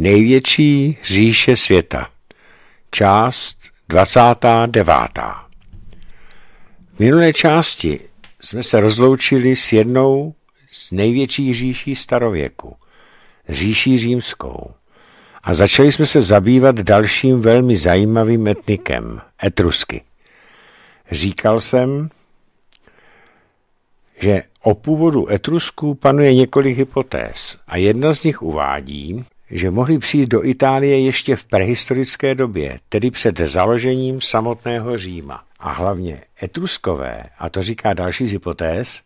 Největší říše světa. Část 29. V minulé části jsme se rozloučili s jednou z největších říší starověku, říší římskou. A začali jsme se zabývat dalším velmi zajímavým etnikem, etrusky. Říkal jsem, že o původu Etrusků panuje několik hypotéz a jedna z nich uvádí, že mohli přijít do Itálie ještě v prehistorické době, tedy před založením samotného Říma. A hlavně etruskové, a to říká další z hypotéz,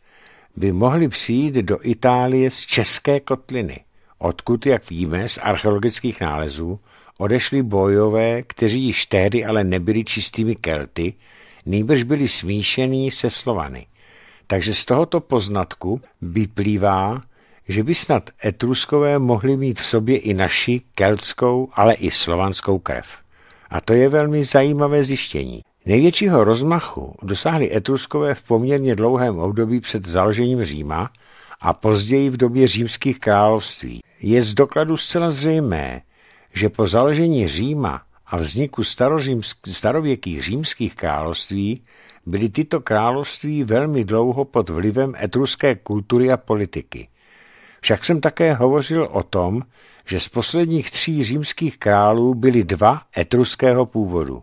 by mohli přijít do Itálie z české kotliny, odkud, jak víme, z archeologických nálezů odešli bojové, kteří již tehdy ale nebyli čistými Kelty, nýbrž byli smíšení se Slovany. Takže z tohoto poznatku vyplývá, že by snad etruskové mohli mít v sobě i naši keltskou, ale i slovanskou krev. A to je velmi zajímavé zjištění. Největšího rozmachu dosáhli etruskové v poměrně dlouhém období před založením Říma a později v době římských království. Je z dokladu zcela zřejmé, že po založení Říma a vzniku starověkých římských království byly tyto království velmi dlouho pod vlivem etruské kultury a politiky. Však jsem také hovořil o tom, že z posledních tří římských králů byli dva etruského původu.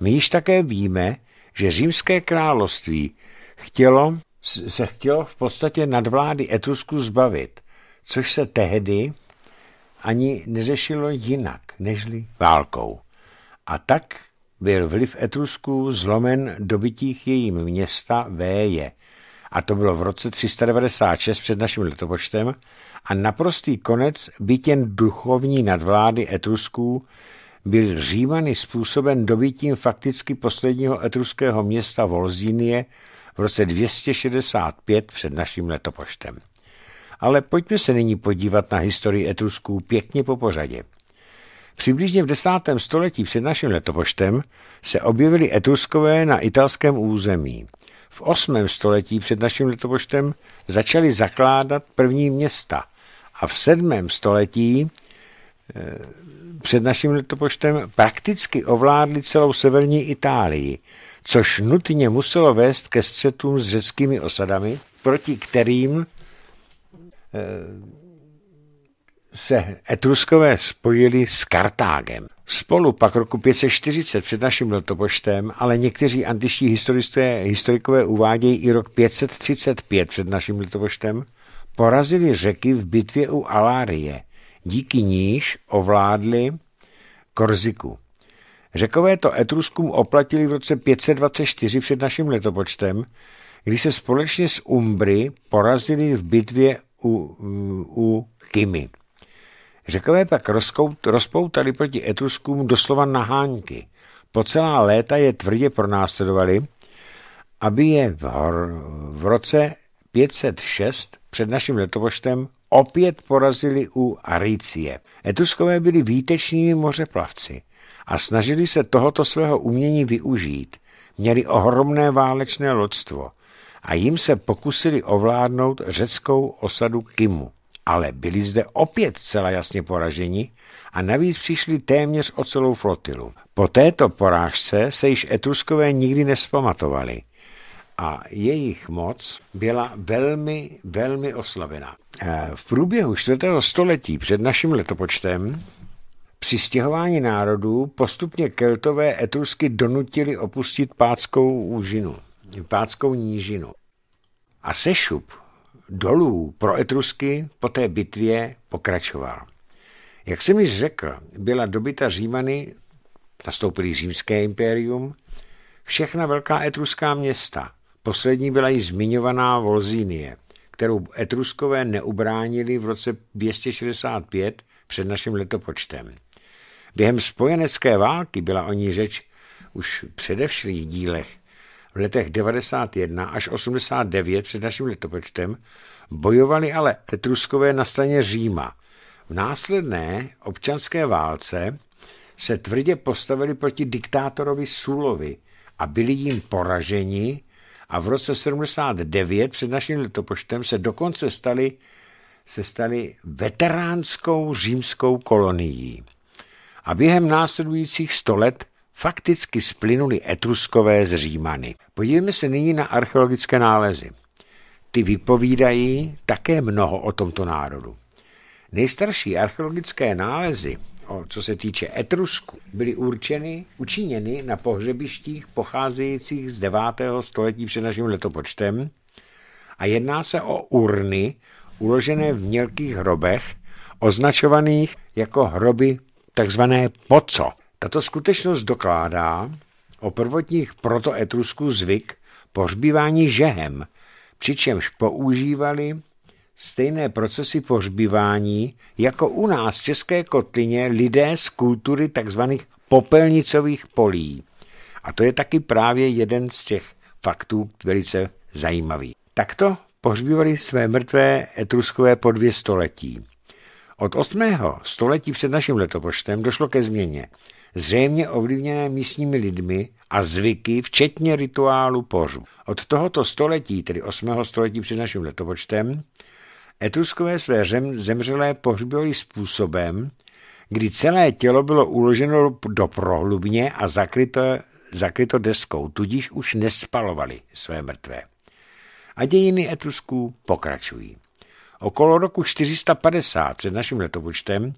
My již také víme, že římské království chtělo, se chtělo v podstatě nadvlády Etrusku zbavit, což se tehdy ani neřešilo jinak nežli válkou. A tak byl vliv Etrusků zlomen dobytích jejím města Véje, a to bylo v roce 396 před naším letopočtem, a naprostý konec, byt jen duchovní nadvlády Etrusků, byl Římany způsoben dobytím fakticky posledního etruského města Volzínie v roce 265 před naším letopočtem. Ale pojďme se nyní podívat na historii Etrusků pěkně po pořadě. Přibližně v desátém století před naším letopočtem se objevili Etruskové na italském území v 8. století před naším letopočtem začali zakládat první města a v 7. století eh, před naším letopočtem prakticky ovládli celou severní Itálii, což nutně muselo vést ke střetům s řeckými osadami, proti kterým eh, se Etruskové spojili s Kartágem. Spolu pak roku 540 před naším letopočtem, ale někteří antiští historisté, historikové uvádějí i rok 535 před naším letopočtem, porazili řeky v bitvě u Alárie, díky níž ovládli Korziku. Řekové to Etruskům oplatili v roce 524 před naším letopočtem, kdy se společně s Umbry porazili v bitvě u, u Kimi. Řekové pak rozkout, rozpoutali proti Etruskům doslova nahánky. Po celá léta je tvrdě pronásledovali, aby je v, hor, v roce 506 před naším letopočtem opět porazili u Aricie. Etruskové byli výtečními mořeplavci a snažili se tohoto svého umění využít. Měli ohromné válečné lodstvo a jim se pokusili ovládnout řeckou osadu Kimu. Ale byli zde opět celá jasně poraženi a navíc přišli téměř o celou flotilu. Po této porážce se již Etruskové nikdy nevzpamatovali a jejich moc byla velmi, velmi oslabená. Eh, v průběhu 4. století před naším letopočtem při stěhování národů postupně keltové etrusky donutili opustit páckou úžinu, páckou nížinu. A sešup dolů pro Etrusky po té bitvě pokračoval. Jak jsem již řekl, byla dobyta Římany, nastoupili římské impérium, všechna velká etruská města. Poslední byla i zmiňovaná Volzínie, kterou etruskové neubránili v roce 265 před naším letopočtem. Během spojenecké války byla o ní řeč už předevšlých dílech, v letech 91 až 89 před naším letopočtem, bojovali ale Etruskové na straně Říma. V následné občanské válce se tvrdě postavili proti diktátorovi Sulovi a byli jim poraženi a v roce 79 před naším letopočtem se dokonce stali, se stali veteránskou římskou kolonií. A během následujících 100 let fakticky splynuli etruskové z Římany. Podívejme se nyní na archeologické nálezy. Ty vypovídají také mnoho o tomto národu. Nejstarší archeologické nálezy, co se týče Etrusku, byly určeny, učiněny na pohřebištích pocházejících z 9. století před naším letopočtem a jedná se o urny uložené v mělkých hrobech, označovaných jako hroby takzvané poco. Tato skutečnost dokládá o prvotních protoetrusků zvyk pohřbívání žehem, přičemž používali stejné procesy pohřbívání jako u nás v České kotlině lidé z kultury tzv. popelnicových polí. A to je taky právě jeden z těch faktů velice zajímavý. Takto pohřbívali své mrtvé etruskové po dvě století. Od 8. století před naším letopočtem došlo ke změně zřejmě ovlivněné místními lidmi a zvyky, včetně rituálu pořbu. Od tohoto století, tedy 8. století před naším letopočtem, Etruskové své zemřelé pohřbili způsobem, kdy celé tělo bylo uloženo do prohlubně a zakryto, zakryto deskou, tudíž už nespalovali své mrtvé. A dějiny Etrusků pokračují. Okolo roku 450 před naším letopočtem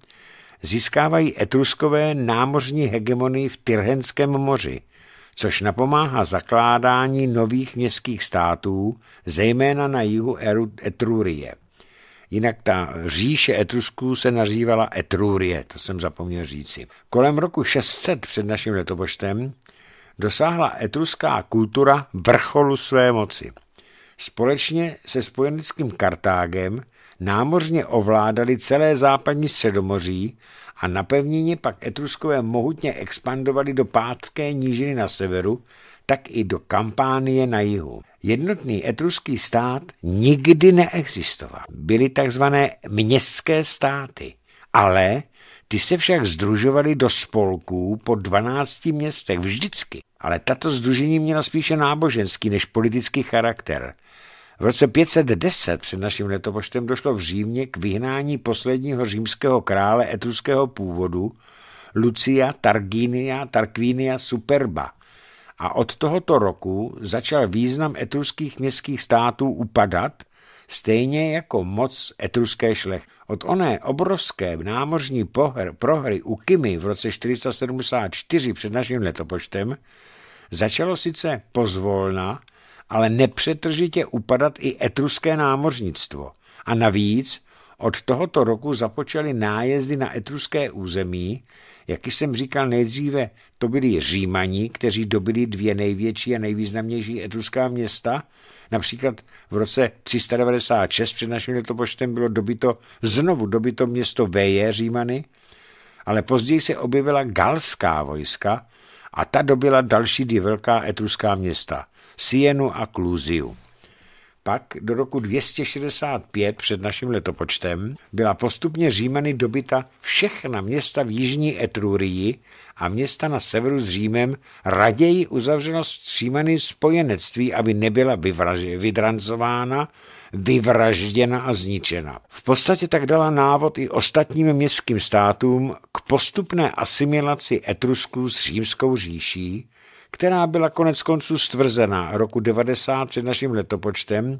získávají etruskové námořní hegemonii v Tyrhenském moři, což napomáhá zakládání nových městských států, zejména na jihu Etrurie. Jinak ta říše Etrusků se nazývala Etrurie, to jsem zapomněl říci. Kolem roku 600 před naším letopočtem dosáhla etruská kultura vrcholu své moci. Společně se spojeneckým Kartágem námořně ovládali celé západní středomoří a na pevnině pak Etruskové mohutně expandovali do pátské nížiny na severu, tak i do Kampánie na jihu. Jednotný etruský stát nikdy neexistoval. Byly takzvané městské státy, ale ty se však združovaly do spolků po 12 městech vždycky. Ale tato združení měla spíše náboženský než politický charakter. V roce 510 před naším letopočtem došlo v Římě k vyhnání posledního římského krále etruského původu Lucia Targinia Tarquinia Superba a od tohoto roku začal význam etruských městských států upadat, stejně jako moc etruské šlech. Od oné obrovské námořní pohr, prohry u Kimi v roce 474 před naším letopočtem začalo sice pozvolna, ale nepřetržitě upadat i etruské námořnictvo. A navíc od tohoto roku započaly nájezdy na etruské území, jak jsem říkal nejdříve, to byli římaní, kteří dobili dvě největší a nejvýznamnější etruská města. Například v roce 396 před naším letopočtem bylo dobito, znovu dobito město Veje římany, ale později se objevila galská vojska a ta dobila další dvě velká etruská města. Sienu a Kluziu. Pak do roku 265 před naším letopočtem byla postupně Římany dobyta všechna města v jižní Etrurii a města na severu s Římem raději uzavřeno s Římany spojenectví, aby nebyla vyvraž- vydrancována, vyvražděna a zničena. V podstatě tak dala návod i ostatním městským státům k postupné asimilaci Etrusků s římskou říší, která byla konec konců stvrzená roku 90 před naším letopočtem,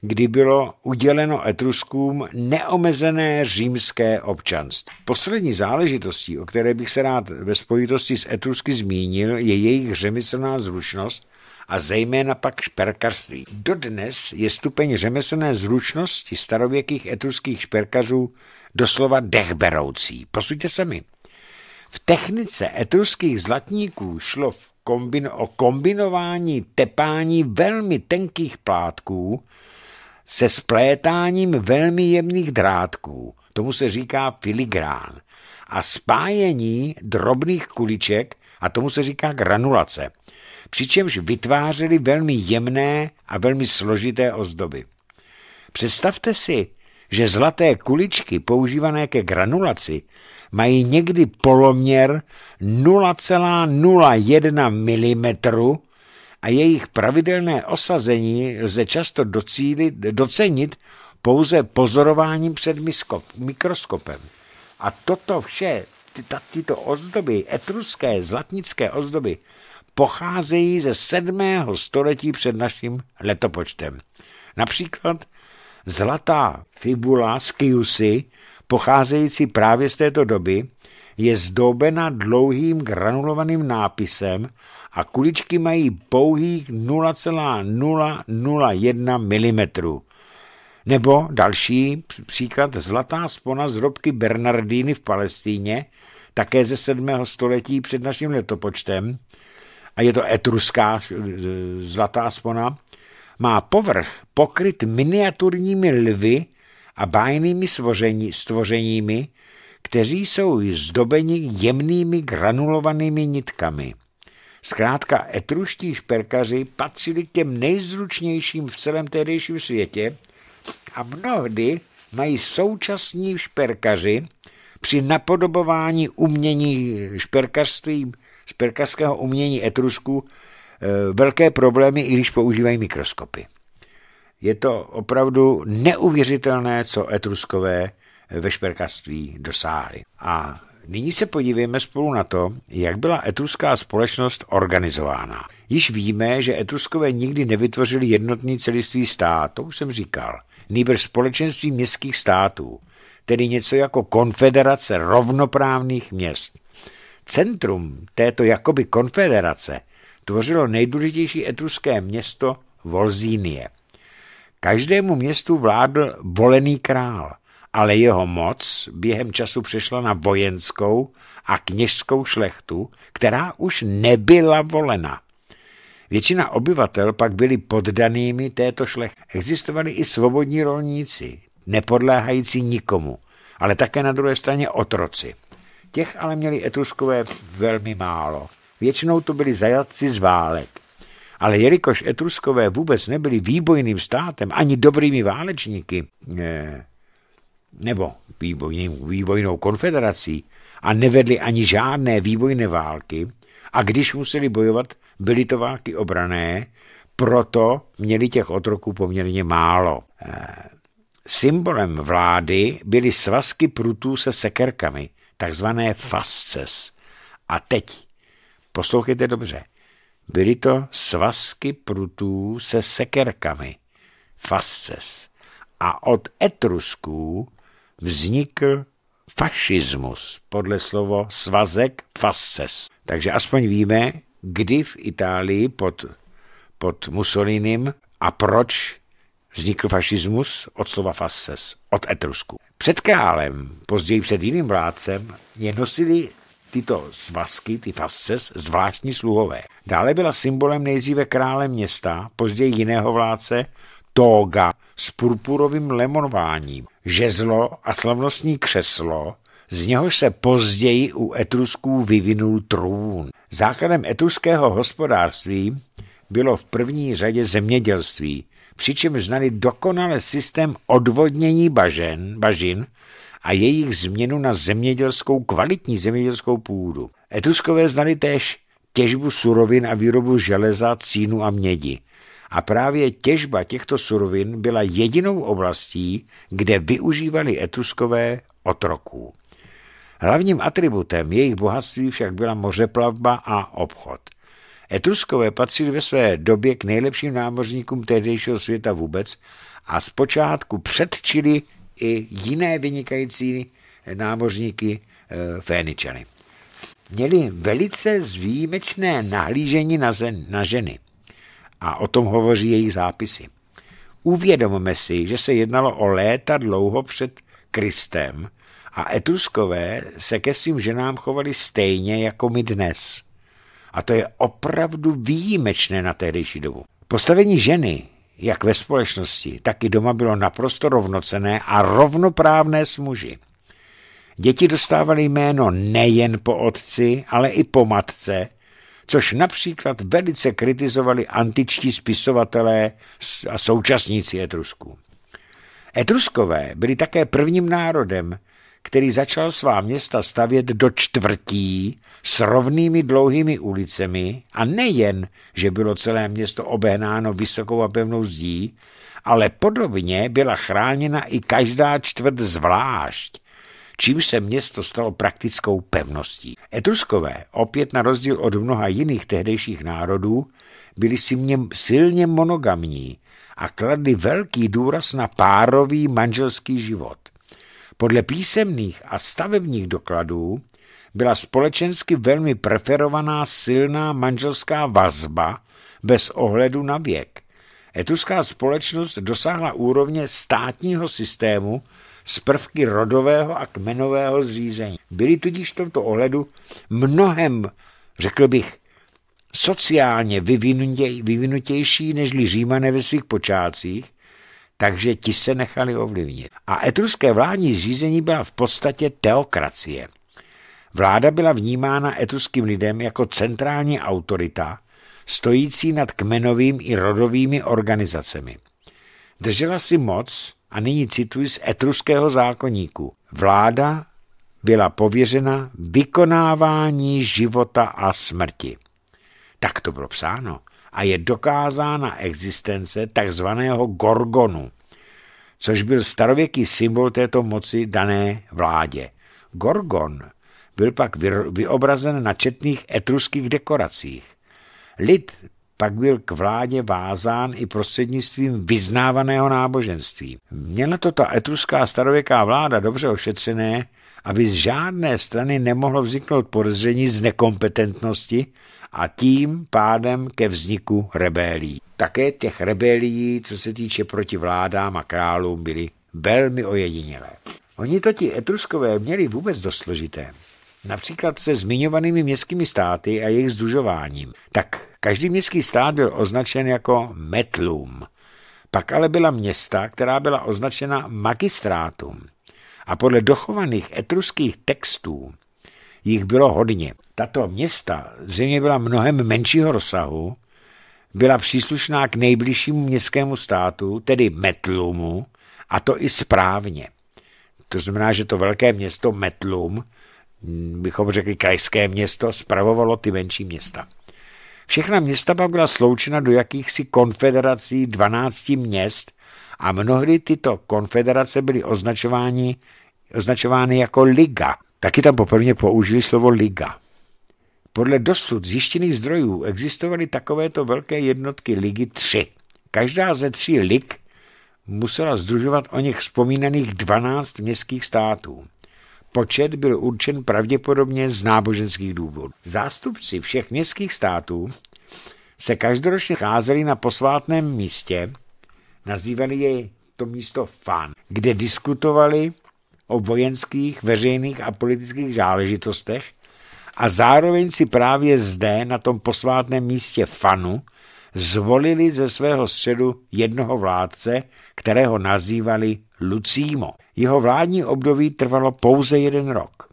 kdy bylo uděleno Etruskům neomezené římské občanství. Poslední záležitostí, o které bych se rád ve spojitosti s Etrusky zmínil, je jejich řemeslná zručnost a zejména pak šperkařství. Dodnes je stupeň řemeslné zručnosti starověkých etruských šperkařů doslova dechberoucí. Posuďte se mi. V technice etruských zlatníků šlo v o kombinování tepání velmi tenkých plátků se splétáním velmi jemných drátků. Tomu se říká filigrán. A spájení drobných kuliček, a tomu se říká granulace. Přičemž vytvářely velmi jemné a velmi složité ozdoby. Představte si, že zlaté kuličky používané ke granulaci mají někdy poloměr 0,01 mm a jejich pravidelné osazení lze často docílit, docenit pouze pozorováním před mikroskopem. A toto vše, ty, tyto ozdoby, etruské zlatnické ozdoby, pocházejí ze 7. století před naším letopočtem. Například Zlatá fibula z Kiusy, pocházející právě z této doby, je zdobena dlouhým granulovaným nápisem a kuličky mají pouhých 0,001 mm. Nebo další příklad zlatá spona z robky Bernardíny v Palestíně, také ze 7. století před naším letopočtem, a je to etruská zlatá spona, má povrch pokryt miniaturními lvy a bájnými stvoření, stvořeními, kteří jsou zdobeni jemnými granulovanými nitkami. Zkrátka etruští šperkaři patřili k těm nejzručnějším v celém tehdejším světě a mnohdy mají současní šperkaři při napodobování umění šperkařství, šperkařského umění etrusků Eh, velké problémy, i když používají mikroskopy. Je to opravdu neuvěřitelné, co etruskové eh, ve šperkaství dosáhli. A nyní se podívejme spolu na to, jak byla etruská společnost organizována. Již víme, že etruskové nikdy nevytvořili jednotný celiství stát, to už jsem říkal, nejbrž společenství městských států, tedy něco jako konfederace rovnoprávných měst. Centrum této jakoby konfederace – tvořilo nejdůležitější etruské město Volzínie. Každému městu vládl volený král, ale jeho moc během času přešla na vojenskou a kněžskou šlechtu, která už nebyla volena. Většina obyvatel pak byli poddanými této šlechty. Existovali i svobodní rolníci, nepodléhající nikomu, ale také na druhé straně otroci. Těch ale měli etruskové velmi málo. Většinou to byli zajatci z válek. Ale jelikož Etruskové vůbec nebyli výbojným státem ani dobrými válečníky, nebo výbojným, výbojnou konfederací, a nevedli ani žádné výbojné války, a když museli bojovat, byly to války obrané, proto měli těch otroků poměrně málo. Eh, symbolem vlády byly svazky prutů se sekerkami, takzvané fasces. A teď Poslouchejte dobře. Byly to svazky prutů se sekerkami, fasces. A od etrusků vznikl fašismus, podle slovo svazek fasces. Takže aspoň víme, kdy v Itálii pod, pod Mussolinim a proč vznikl fašismus od slova fasces, od etrusků. Před králem, později před jiným vládcem, je nosili tyto svazky, ty fasces, zvláštní sluhové. Dále byla symbolem nejdříve krále města, později jiného vládce, toga s purpurovým lemonováním, žezlo a slavnostní křeslo, z něhož se později u Etrusků vyvinul trůn. Základem etruského hospodářství bylo v první řadě zemědělství, přičemž znali dokonale systém odvodnění bažen, bažin a jejich změnu na zemědělskou, kvalitní zemědělskou půdu. Etruskové znali též těžbu surovin a výrobu železa, cínu a mědi. A právě těžba těchto surovin byla jedinou oblastí, kde využívali etruskové otroků. Hlavním atributem jejich bohatství však byla mořeplavba a obchod. Etruskové patřili ve své době k nejlepším námořníkům tehdejšího světa vůbec a zpočátku předčili i jiné vynikající námořníky eh, Féničany. Měli velice zvýjimečné nahlížení na, zen, na ženy a o tom hovoří jejich zápisy. Uvědomme si, že se jednalo o léta dlouho před Kristem a Etuskové se ke svým ženám chovali stejně jako my dnes. A to je opravdu výjimečné na tehdejší dobu. Postavení ženy jak ve společnosti, tak i doma bylo naprosto rovnocené a rovnoprávné s muži. Děti dostávaly jméno nejen po otci, ale i po matce, což například velice kritizovali antičtí spisovatelé a současníci Etrusků. Etruskové byli také prvním národem, který začal svá města stavět do čtvrtí s rovnými dlouhými ulicemi a nejen, že bylo celé město obehnáno vysokou a pevnou zdí, ale podobně byla chráněna i každá čtvrt zvlášť, čím se město stalo praktickou pevností. Etruskové, opět na rozdíl od mnoha jiných tehdejších národů, byli silně monogamní a kladli velký důraz na párový manželský život – podle písemných a stavebních dokladů byla společensky velmi preferovaná silná manželská vazba bez ohledu na věk. Etuská společnost dosáhla úrovně státního systému z prvky rodového a kmenového zřízení. Byli tudíž v tomto ohledu mnohem, řekl bych, sociálně vyvinutější nežli římané ve svých počátcích takže ti se nechali ovlivnit. A etruské vládní zřízení byla v podstatě teokracie. Vláda byla vnímána etruským lidem jako centrální autorita, stojící nad kmenovým i rodovými organizacemi. Držela si moc, a nyní cituji z etruského zákoníku, vláda byla pověřena vykonávání života a smrti. Tak to bylo psáno a je dokázána existence takzvaného Gorgonu, což byl starověký symbol této moci dané vládě. Gorgon byl pak vyobrazen na četných etruských dekoracích. Lid pak byl k vládě vázán i prostřednictvím vyznávaného náboženství. Měla to ta etruská starověká vláda dobře ošetřené, aby z žádné strany nemohlo vzniknout podezření z nekompetentnosti a tím pádem ke vzniku rebelí. Také těch rebelí, co se týče proti vládám a králům, byly velmi ojedinělé. Oni to ti etruskové měli vůbec dost složité. Například se zmiňovanými městskými státy a jejich združováním. Tak každý městský stát byl označen jako metlum. Pak ale byla města, která byla označena magistrátum. A podle dochovaných etruských textů jich bylo hodně. Tato města země byla mnohem menšího rozsahu, byla příslušná k nejbližšímu městskému státu, tedy Metlumu, a to i správně. To znamená, že to velké město Metlum, hm, bychom řekli krajské město, spravovalo ty menší města. Všechna města pak byla sloučena do jakýchsi konfederací 12 měst a mnohdy tyto konfederace byly označovány, označovány jako liga – Taky tam poprvé použili slovo liga. Podle dosud zjištěných zdrojů existovaly takovéto velké jednotky ligy tři. Každá ze tří lig musela združovat o nich vzpomínaných 12 městských států. Počet byl určen pravděpodobně z náboženských důvodů. Zástupci všech městských států se každoročně cházeli na posvátném místě, nazývali je to místo Fan, kde diskutovali o vojenských, veřejných a politických záležitostech a zároveň si právě zde, na tom posvátném místě Fanu, zvolili ze svého středu jednoho vládce, kterého nazývali Lucímo. Jeho vládní období trvalo pouze jeden rok.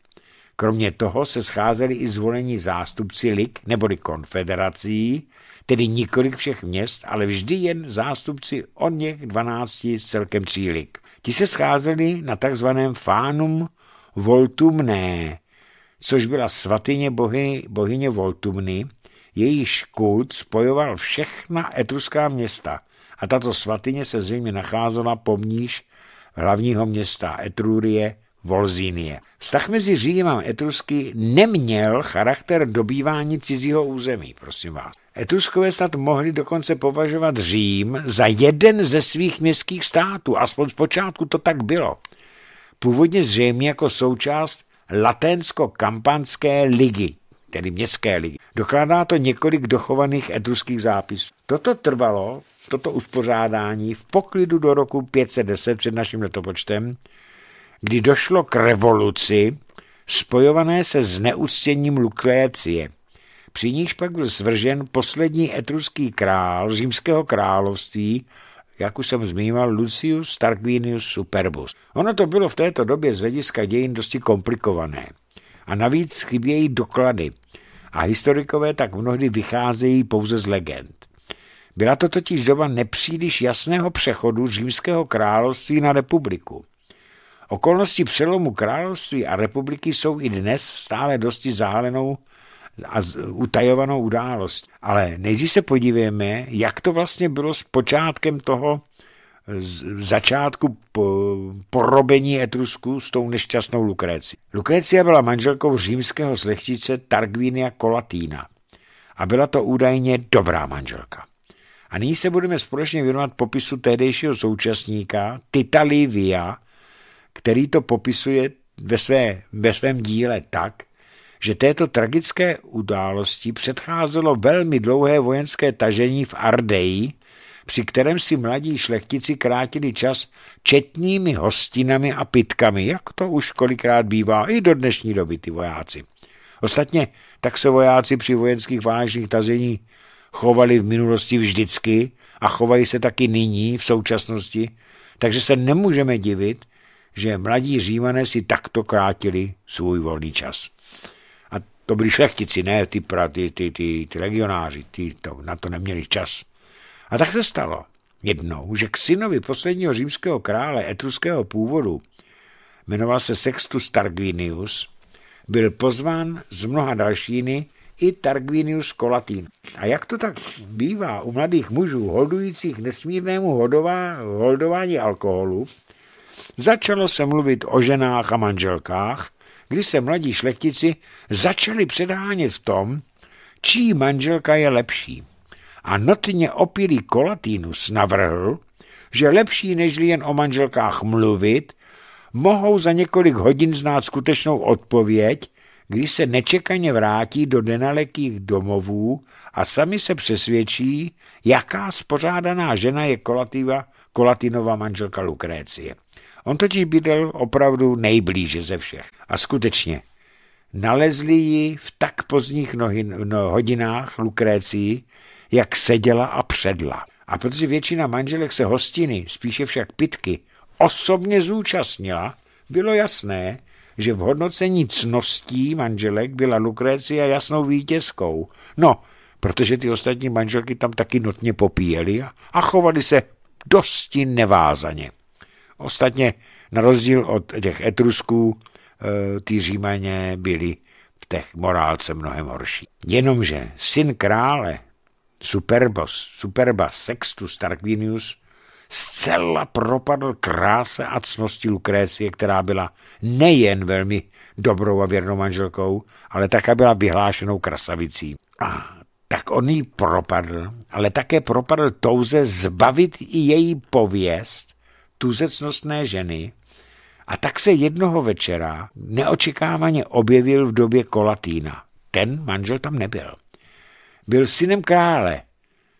Kromě toho se scházeli i zvolení zástupci Lik, neboli konfederací, tedy nikoli všech měst, ale vždy jen zástupci od něch 12 z celkem tří Lik. Ti se scházeli na takzvaném fánum voltumné, což byla svatyně bohy bohyně Voltumny, jejíž kult spojoval všechna etruská města a tato svatyně se zřejmě nacházela pomníž hlavního města Etrurie Volzínie. Vztah mezi Římem a Etrusky neměl charakter dobývání cizího území, prosím vás. Etruskové snad mohli dokonce považovat Řím za jeden ze svých městských států, aspoň zpočátku to tak bylo. Původně zřejmě jako součást Latensko-Kampanské ligy, tedy městské ligy. Dokládá to několik dochovaných etruských zápisů. Toto trvalo, toto uspořádání, v poklidu do roku 510 před naším letopočtem, kdy došlo k revoluci spojované se zneuctěním Lukrécie. Při níž pak byl svržen poslední etruský král římského království, jak už jsem zmínil, Lucius Tarquinius Superbus. Ono to bylo v této době z hlediska dějin dosti komplikované. A navíc chybějí doklady. A historikové tak mnohdy vycházejí pouze z legend. Byla to totiž doba nepříliš jasného přechodu římského království na republiku. Okolnosti přelomu království a republiky jsou i dnes stále dosti zahalenou a utajovanou událost. Ale nejdřív se podívejme, jak to vlastně bylo s počátkem toho začátku porobení Etrusků s tou nešťastnou Lukréci. Lukrécia byla manželkou římského slechtice Targvinia Kolatína a byla to údajně dobrá manželka. A nyní se budeme společně věnovat popisu tehdejšího současníka Tita Livia, který to popisuje ve, své, ve svém díle tak, že této tragické události předcházelo velmi dlouhé vojenské tažení v Ardeji, při kterém si mladí šlechtici krátili čas četnými hostinami a pitkami, jak to už kolikrát bývá i do dnešní doby ty vojáci. Ostatně tak se vojáci při vojenských vážných tazení chovali v minulosti vždycky a chovají se taky nyní v současnosti, takže se nemůžeme divit, že mladí římané si takto krátili svůj volný čas. A to byli šlechtici, ne ty, pra, ty, ty, ty, ty legionáři, ty to, na to neměli čas. A tak se stalo jednou, že k synovi posledního římského krále etruského původu, jmenoval se Sextus Targvinius, byl pozván z mnoha dalšími i Targvinius Colatin. A jak to tak bývá u mladých mužů holdujících nesmírnému hodová, holdování alkoholu, Začalo se mluvit o ženách a manželkách, kdy se mladí šlechtici začali předhánět v tom, čí manželka je lepší. A notně opilý Kolatinus navrhl, že lepší nežli jen o manželkách mluvit, mohou za několik hodin znát skutečnou odpověď, když se nečekaně vrátí do nenalekých domovů a sami se přesvědčí, jaká spořádaná žena je Kolativa, Kolatinova manželka Lukrécie. On totiž bydlel opravdu nejblíže ze všech. A skutečně, nalezli ji v tak pozdních nohin, no, hodinách Lukrécii, jak seděla a předla. A protože většina manželek se hostiny, spíše však pitky, osobně zúčastnila, bylo jasné, že v hodnocení cností manželek byla Lukrécia jasnou vítězkou. No, protože ty ostatní manželky tam taky notně popíjeli a chovali se dosti nevázaně. Ostatně na rozdíl od těch etrusků, eh, ty římaně byli v těch morálce mnohem horší. Jenomže syn krále Superbos, Superba Sextus Tarquinius zcela propadl kráse a cnosti Lukrécie, která byla nejen velmi dobrou a věrnou manželkou, ale také byla vyhlášenou krasavicí. A tak on jí propadl, ale také propadl touze zbavit i její pověst tuzecnostné ženy a tak se jednoho večera neočekávaně objevil v době Kolatína. Ten manžel tam nebyl. Byl synem krále,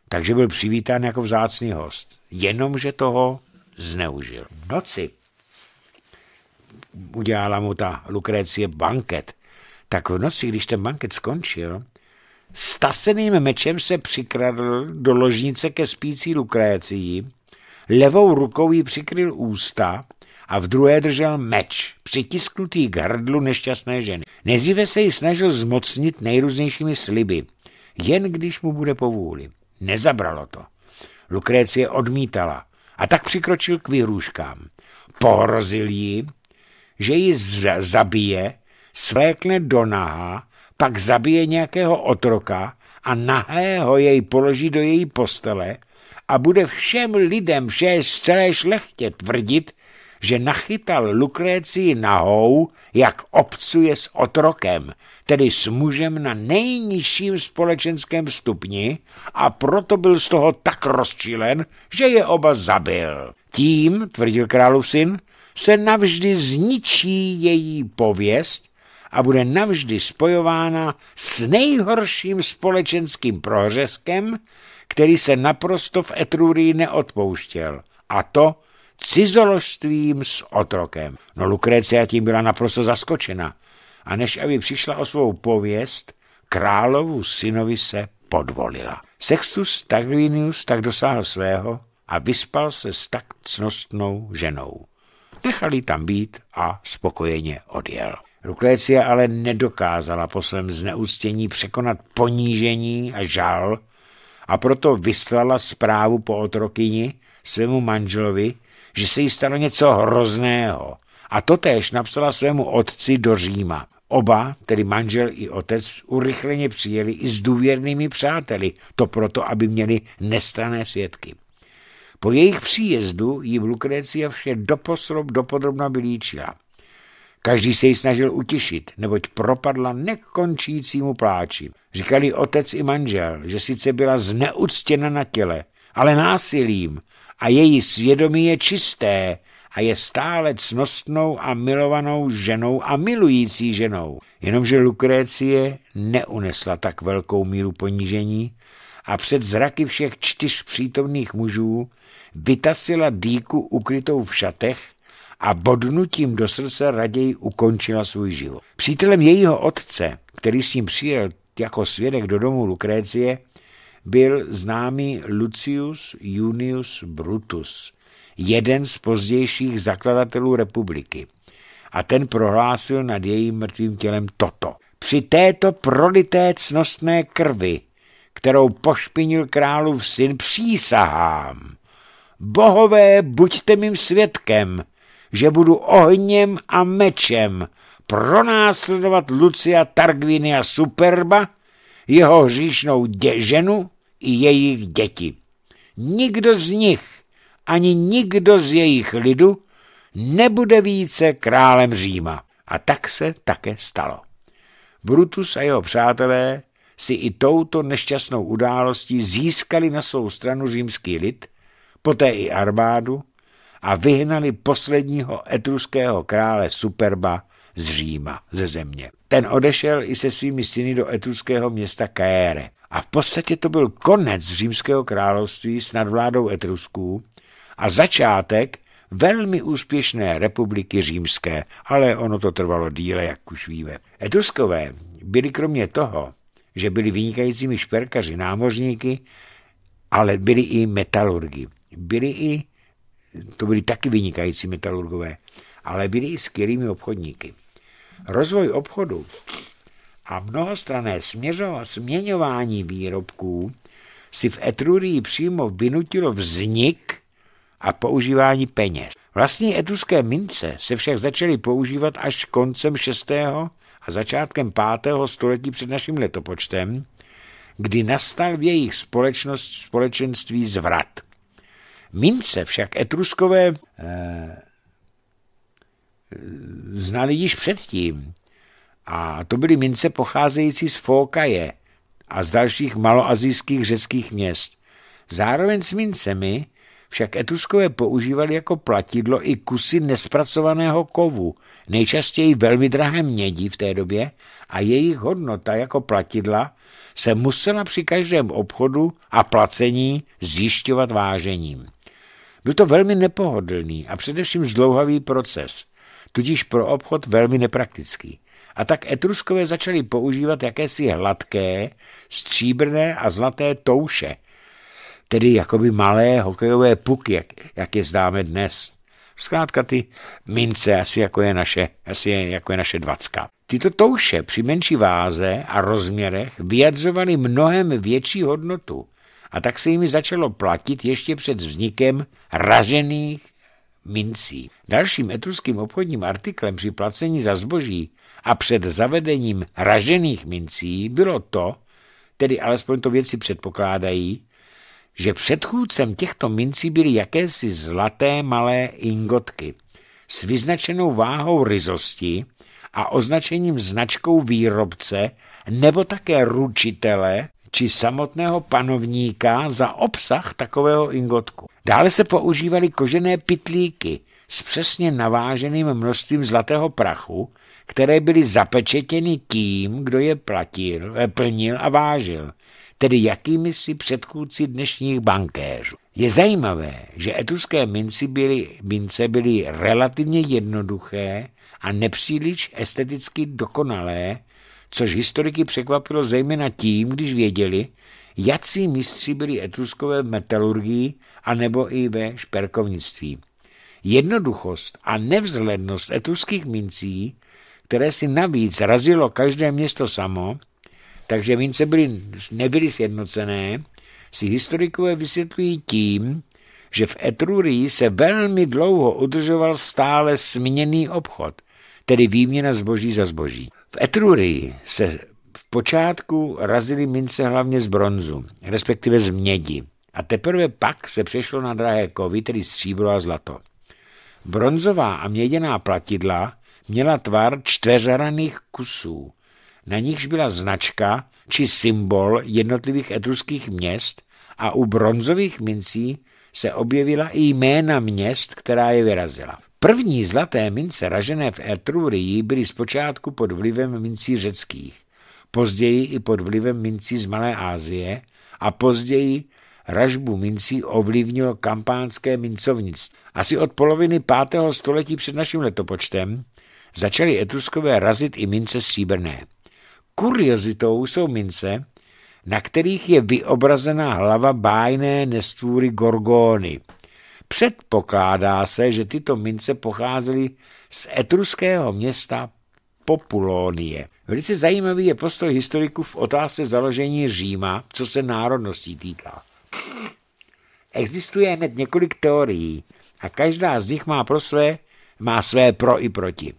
takže byl přivítán jako vzácný host. Jenomže toho zneužil. V noci udělala mu ta Lukrécie banket. Tak v noci, když ten banket skončil, staseným mečem se přikradl do ložnice ke spící Lukrécii Levou rukou ji přikryl ústa a v druhé držel meč, přitisknutý k hrdlu nešťastné ženy. Nezive se ji snažil zmocnit nejrůznějšími sliby, jen když mu bude povůli. Nezabralo to. Lukrécie odmítala a tak přikročil k výhruškám. Pohrozil ji, že ji zabije, svlékne do naha, pak zabije nějakého otroka a nahého jej položí do její postele a bude všem lidem, vše z celé šlechtě tvrdit, že nachytal Lukrécii nahou, jak obcuje s otrokem, tedy s mužem na nejnižším společenském stupni a proto byl z toho tak rozčilen, že je oba zabil. Tím, tvrdil králův syn, se navždy zničí její pověst a bude navždy spojována s nejhorším společenským prohřeskem, který se naprosto v Etrurii neodpouštěl, a to cizoložstvím s otrokem. No Lukrécia tím byla naprosto zaskočena a než aby přišla o svou pověst, královu synovi se podvolila. Sextus Taglinius tak dosáhl svého a vyspal se s tak cnostnou ženou. Nechali tam být a spokojeně odjel. Lukrécia ale nedokázala po svém zneuctění překonat ponížení a žal, a proto vyslala zprávu po otrokyni svému manželovi, že se jí stalo něco hrozného. A totéž napsala svému otci do Říma. Oba, tedy manžel i otec, urychleně přijeli i s důvěrnými přáteli, to proto, aby měli nestrané svědky. Po jejich příjezdu v Lukrecia vše doposrob dopodrobna vylíčila. Každý se ji snažil utišit, neboť propadla nekončícímu pláči. Říkali otec i manžel, že sice byla zneuctěna na těle, ale násilím a její svědomí je čisté a je stále cnostnou a milovanou ženou a milující ženou. Jenomže Lukrécie neunesla tak velkou míru ponížení a před zraky všech čtyř přítomných mužů vytasila dýku ukrytou v šatech a bodnutím do srdce raději ukončila svůj život. Přítelem jejího otce, který s ním přijel jako svědek do domu Lukrécie, byl známý Lucius Junius Brutus, jeden z pozdějších zakladatelů republiky. A ten prohlásil nad jejím mrtvým tělem toto. Při této prolité cnostné krvi, kterou pošpinil králův syn, přísahám. Bohové, buďte mým svědkem, že budu ohněm a mečem pronásledovat Lucia a Superba, jeho hříšnou děženu i jejich děti. Nikdo z nich, ani nikdo z jejich lidu, nebude více králem Říma. A tak se také stalo. Brutus a jeho přátelé si i touto nešťastnou událostí získali na svou stranu římský lid, poté i armádu, a vyhnali posledního etruského krále Superba z Říma, ze země. Ten odešel i se svými syny do etruského města Kaére. A v podstatě to byl konec římského království s nadvládou Etrusků a začátek velmi úspěšné republiky římské, ale ono to trvalo díle, jak už víme. Etruskové byli kromě toho, že byli vynikajícími šperkaři, námořníky, ale byli i metalurgi. Byli i to byli taky vynikající metalurgové, ale byli i skvělými obchodníky. Rozvoj obchodu a mnohostrané směňování výrobků si v Etrurii přímo vynutilo vznik a používání peněz. Vlastní etruské mince se však začaly používat až koncem 6. a začátkem 5. století před naším letopočtem, kdy nastal v jejich společnost, společenství zvrat – Mince však etruskové eh, znali již předtím. A to byly mince pocházející z Fokaje a z dalších maloazijských řeckých měst. Zároveň s mincemi však etruskové používali jako platidlo i kusy nespracovaného kovu, nejčastěji velmi drahé mědi v té době a jejich hodnota jako platidla se musela při každém obchodu a placení zjišťovat vážením. Byl to velmi nepohodlný a především zdlouhavý proces, tudíž pro obchod velmi nepraktický. A tak Etruskové začali používat jakési hladké, stříbrné a zlaté touše, tedy jakoby malé hokejové puky, jak, jak je zdáme dnes. Zkrátka ty mince, asi jako je naše, asi je, jako je naše dvacka. Tyto touše při menší váze a rozměrech vyjadřovaly mnohem větší hodnotu a tak se jimi začalo platit ještě před vznikem ražených mincí. Dalším etruským obchodním artiklem při placení za zboží a před zavedením ražených mincí bylo to, tedy alespoň to věci předpokládají, že předchůdcem těchto mincí byly jakési zlaté malé ingotky s vyznačenou váhou ryzosti a označením značkou výrobce nebo také ručitele či samotného panovníka za obsah takového ingotku. Dále se používaly kožené pitlíky s přesně naváženým množstvím zlatého prachu, které byly zapečetěny tím, kdo je platil, eh, plnil a vážil, tedy jakými si předchůdci dnešních bankéřů. Je zajímavé, že etuské mince byly, mince byly relativně jednoduché a nepříliš esteticky dokonalé, což historiky překvapilo zejména tím, když věděli, jací mistři byli etruskové v metalurgii a nebo i ve šperkovnictví. Jednoduchost a nevzhlednost etruských mincí, které si navíc razilo každé město samo, takže mince byly, nebyly sjednocené, si historikové vysvětlují tím, že v Etrurii se velmi dlouho udržoval stále směněný obchod, tedy výměna zboží za zboží. V Etrurii se v počátku razily mince hlavně z bronzu, respektive z mědi, a teprve pak se přešlo na drahé kovy, tedy stříbro a zlato. Bronzová a měděná platidla měla tvar čtveřaraných kusů. Na nichž byla značka či symbol jednotlivých etruských měst a u bronzových mincí se objevila i jména měst, která je vyrazila. První zlaté mince ražené v Etrurii byly zpočátku pod vlivem mincí řeckých, později i pod vlivem mincí z Malé Asie a později ražbu mincí ovlivnilo kampánské mincovnictví. Asi od poloviny 5. století před naším letopočtem začaly etruskové razit i mince stříbrné. Kuriozitou jsou mince, na kterých je vyobrazená hlava bájné nestvůry Gorgóny – Předpokládá se, že tyto mince pocházely z etruského města Populonie. Velice zajímavý je postoj historiků v otázce založení Říma, co se národností týká. Existuje hned několik teorií a každá z nich má, pro své, má své pro i proti.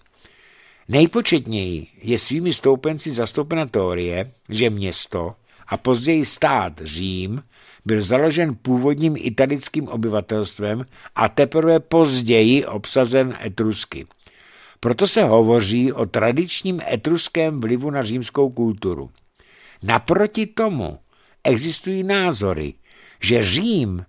Nejpočetněji je svými stoupenci zastoupena teorie, že město a později stát Řím byl založen původním italickým obyvatelstvem a teprve později obsazen Etrusky. Proto se hovoří o tradičním etruském vlivu na římskou kulturu. Naproti tomu existují názory, že Řím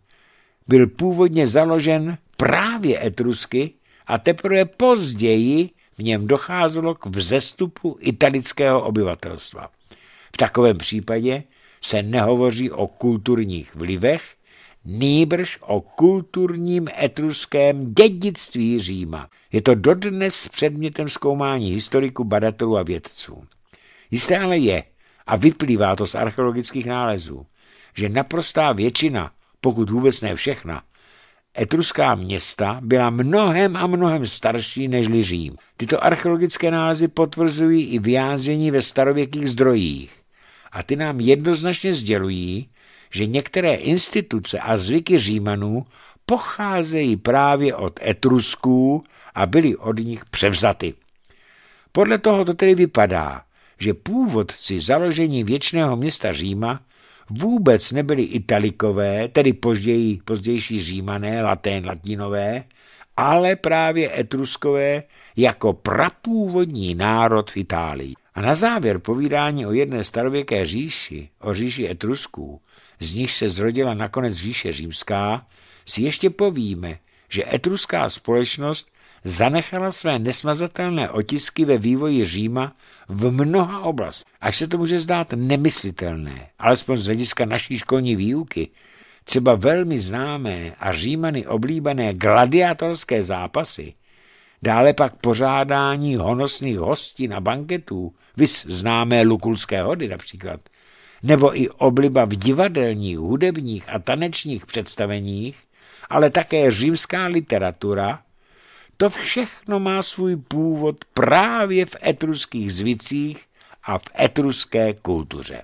byl původně založen právě Etrusky a teprve později v něm docházelo k vzestupu italického obyvatelstva. V takovém případě se nehovoří o kulturních vlivech, nýbrž o kulturním etruském dědictví Říma. Je to dodnes předmětem zkoumání historiků, badatelů a vědců. Jisté ale je, a vyplývá to z archeologických nálezů, že naprostá většina, pokud vůbec ne všechna, etruská města byla mnohem a mnohem starší než Řím. Tyto archeologické nálezy potvrzují i vyjádření ve starověkých zdrojích a ty nám jednoznačně sdělují, že některé instituce a zvyky Římanů pocházejí právě od Etrusků a byly od nich převzaty. Podle toho to tedy vypadá, že původci založení věčného města Říma vůbec nebyli Italikové, tedy později, pozdější Římané, Latén, Latinové, ale právě Etruskové jako prapůvodní národ v Itálii. A na závěr povídání o jedné starověké říši, o říši Etrusků, z níž se zrodila nakonec říše římská, si ještě povíme, že etruská společnost zanechala své nesmazatelné otisky ve vývoji Říma v mnoha oblastech. Až se to může zdát nemyslitelné, alespoň z hlediska naší školní výuky, třeba velmi známé a Římany oblíbené gladiatorské zápasy, dále pak pořádání honosných hostin na banketů vys známé lukulské hody například, nebo i obliba v divadelních, hudebních a tanečních představeních, ale také římská literatura, to všechno má svůj původ právě v etruských zvicích a v etruské kultuře.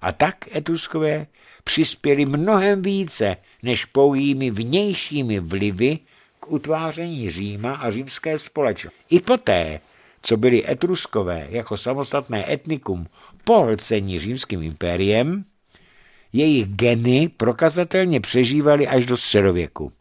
A tak etruskové přispěli mnohem více než pouhými vnějšími vlivy k utváření Říma a římské společnosti. I poté, co byli Etruskové jako samostatné etnikum pohlcení římským impériem, jejich geny prokazatelně přežívaly až do středověku.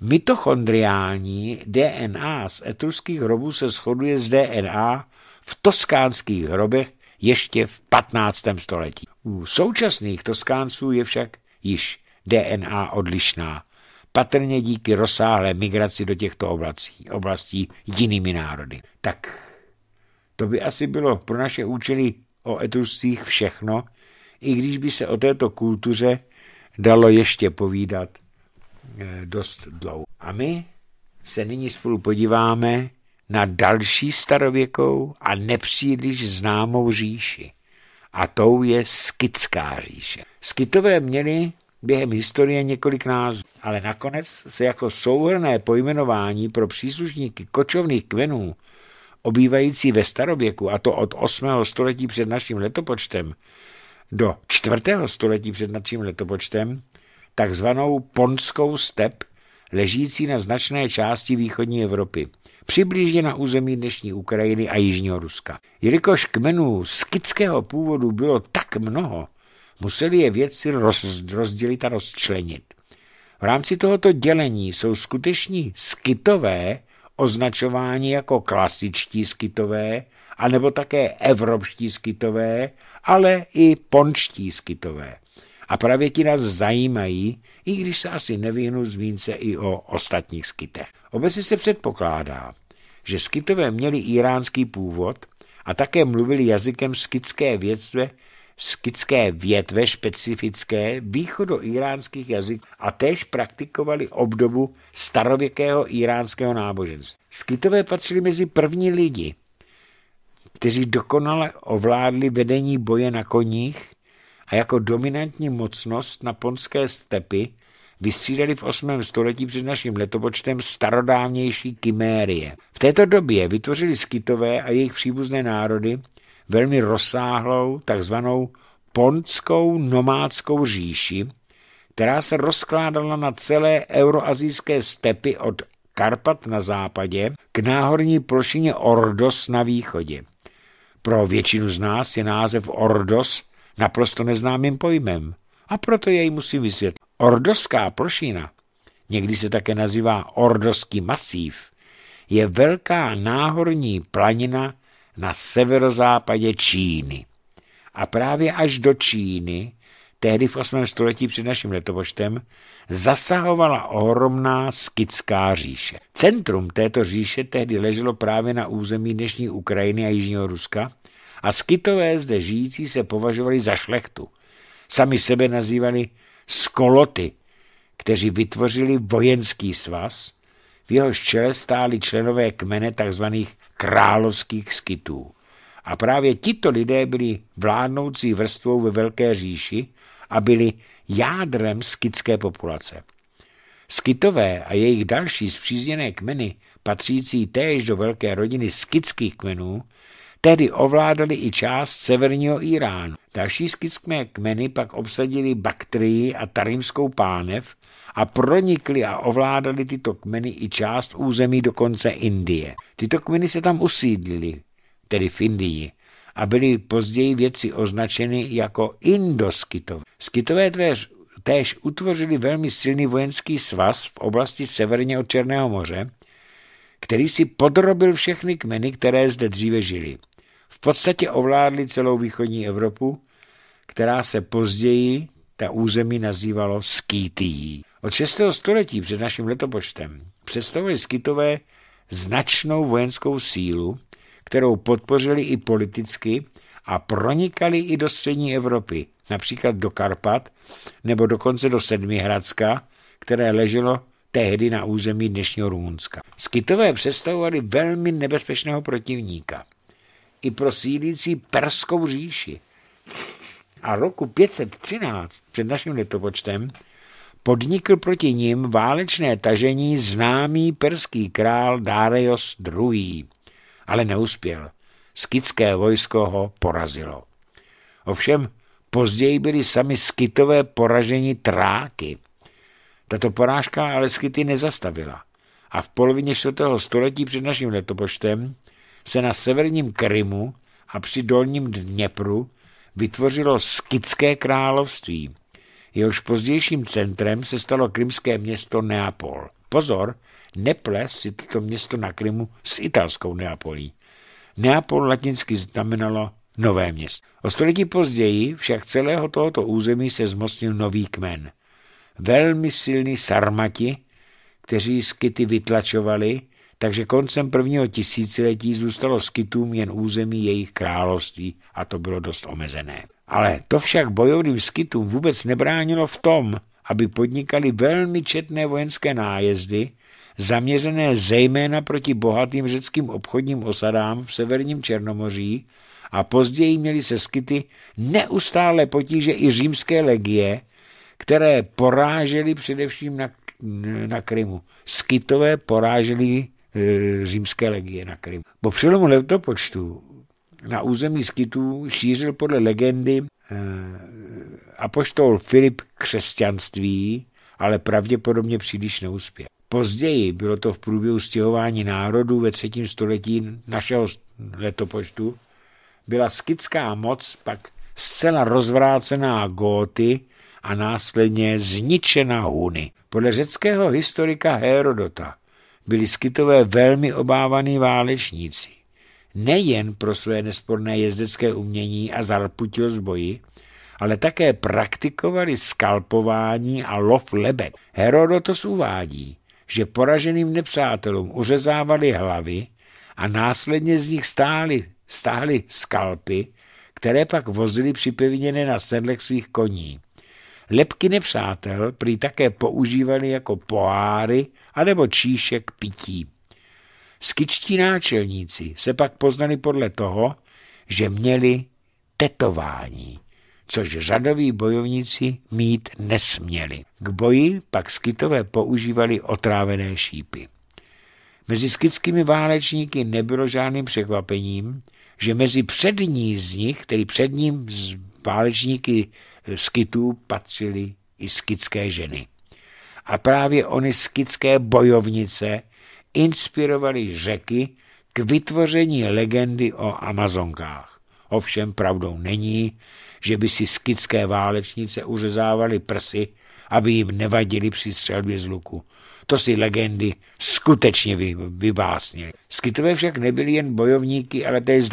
Mitochondriální DNA z etruských hrobů se shoduje s DNA v toskánských hrobech ještě v 15. století. U současných toskánců je však již DNA odlišná patrně díky rozsáhlé migraci do těchto oblastí, oblastí jinými národy. Tak to by asi bylo pro naše účely o Etruscích všechno, i když by se o této kultuře dalo ještě povídat eh, dost dlouho. A my se nyní spolu podíváme na další starověkou a nepříliš známou říši. A tou je Skitská říše. Skitové měli během historie několik názvů ale nakonec se jako souhrné pojmenování pro příslušníky kočovných kmenů obývající ve starověku, a to od 8. století před naším letopočtem do 4. století před naším letopočtem, takzvanou Ponskou step, ležící na značné části východní Evropy, přibližně na území dnešní Ukrajiny a Jižního Ruska. Jelikož kmenů skického původu bylo tak mnoho, museli je věci roz, rozdělit a rozčlenit. V rámci tohoto dělení jsou skuteční skytové označováni jako klasičtí skytové, anebo také evropští skytové, ale i pončtí skytové. A právě ti nás zajímají, i když se asi nevyhnu zmínce i o ostatních skytech. Obecně se předpokládá, že skytové měli iránský původ a také mluvili jazykem skytské vědstve skické větve specifické východoíránských jazyků a též praktikovali obdobu starověkého iránského náboženství. Skytové patřili mezi první lidi, kteří dokonale ovládli vedení boje na koních a jako dominantní mocnost na ponské stepy vystřídali v 8. století před naším letopočtem starodávnější Kymérie. V této době vytvořili skytové a jejich příbuzné národy velmi rozsáhlou takzvanou pontskou nomádskou říši, která se rozkládala na celé euroazijské stepy od Karpat na západě k náhorní plošině Ordos na východě. Pro většinu z nás je název Ordos naprosto neznámým pojmem a proto jej musím vysvětlit. Ordoská plošina, někdy se také nazývá Ordoský masív, je velká náhorní planina na severozápadě Číny. A právě až do Číny, tehdy v 8. století před naším letopočtem, zasahovala ohromná skitská říše. Centrum této říše tehdy leželo právě na území dnešní Ukrajiny a Jižního Ruska a skitové zde žijící se považovali za šlechtu. Sami sebe nazývali skoloty, kteří vytvořili vojenský svaz, v jehož čele stáli členové kmene tzv. královských skytů. A právě tito lidé byli vládnoucí vrstvou ve Velké říši a byli jádrem skytské populace. Skytové a jejich další zpřízněné kmeny, patřící též do velké rodiny skytských kmenů, tedy ovládali i část severního Iránu. Další skytské kmeny pak obsadili Baktrii a Tarimskou pánev a pronikli a ovládali tyto kmeny i část území dokonce Indie. Tyto kmeny se tam usídlili, tedy v Indii, a byly později věci označeny jako Indoskytové. Skytové tvéř též utvořili velmi silný vojenský svaz v oblasti severně od Černého moře, který si podrobil všechny kmeny, které zde dříve žili v podstatě ovládli celou východní Evropu, která se později ta území nazývalo Skýtý. Od 6. století před naším letopočtem představili Skytové značnou vojenskou sílu, kterou podpořili i politicky a pronikali i do střední Evropy, například do Karpat nebo dokonce do Sedmihradska, které leželo tehdy na území dnešního Rumunska. Skytové představovali velmi nebezpečného protivníka i pro sílící Perskou říši. A roku 513 před naším letopočtem podnikl proti ním válečné tažení známý perský král Darius II. Ale neuspěl. Skitské vojsko ho porazilo. Ovšem později byli sami skitové poraženi tráky. Tato porážka ale skyty nezastavila a v polovině 4. století před naším letopočtem se na severním Krymu a při dolním Dněpru vytvořilo Skitské království. Jehož pozdějším centrem se stalo krymské město Neapol. Pozor, neples si toto město na Krymu s italskou Neapolí. Neapol latinsky znamenalo nové město. O století později však celého tohoto území se zmocnil nový kmen. Velmi silní sarmati, kteří skyty vytlačovali takže koncem prvního tisíciletí zůstalo skytům jen území jejich království a to bylo dost omezené. Ale to však bojovným skytům vůbec nebránilo v tom, aby podnikali velmi četné vojenské nájezdy, zaměřené zejména proti bohatým řeckým obchodním osadám v severním Černomoří a později měli se skyty neustále potíže i římské legie, které porážely především na, na Krymu. Skytové poráželi E, římské legie na Krym. Po přelomu letopočtu na území Skytů šířil podle legendy e, apoštol Filip křesťanství, ale pravděpodobně příliš neuspěl. Později bylo to v průběhu stěhování národů ve třetím století našeho letopočtu, byla skytská moc pak zcela rozvrácená góty a následně zničena Huny. Podle řeckého historika Herodota byli skytové velmi obávaní válečníci. Nejen pro své nesporné jezdecké umění a zarputilost boji, ale také praktikovali skalpování a lov lebek. Herodotos uvádí, že poraženým nepřátelům uřezávali hlavy a následně z nich stáli, stáhli skalpy, které pak vozili připevněné na sedlech svých koní. Lepky nepřátel prý také používali jako poáry anebo číšek pití. Skyčtí náčelníci se pak poznali podle toho, že měli tetování, což řadoví bojovníci mít nesměli. K boji pak skytové používali otrávené šípy. Mezi skytskými válečníky nebylo žádným překvapením, že mezi přední z nich, tedy předním z válečníky Skytů patřily i skitské ženy. A právě ony skitské bojovnice inspirovaly řeky k vytvoření legendy o Amazonkách. Ovšem pravdou není, že by si skitské válečnice uřezávaly prsy, aby jim nevadili při střelbě z luku. To si legendy skutečně vy, vybásnili. Skytové však nebyli jen bojovníky, ale též